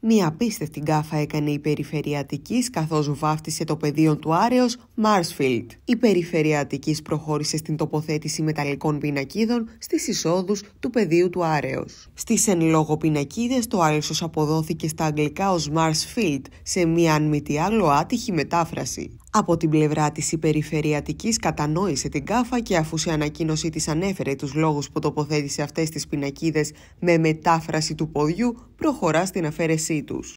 Μία απίστευτη γκάφα έκανε η Περιφερειατικής καθώς βάφτισε το πεδίο του Άρεος Μάρσφιλτ. Η Περιφερειατικής προχώρησε στην τοποθέτηση μεταλλικών πινακίδων στις εισόδους του πεδίου του Άρεος. Στις εν λόγω πινακίδες το Άρεσος αποδόθηκε στα αγγλικά ως Μάρσφιλτ σε μία αν μη τι άλλο άτυχη μετάφραση. Από την πλευρά της, η Περιφερειατική κατανόησε την κάφα και αφού σε ανακοίνωσή της ανέφερε τους λόγους που τοποθέτησε αυτές τις πινακίδες με μετάφραση του ποδιού, προχωρά στην αφαίρεσή τους.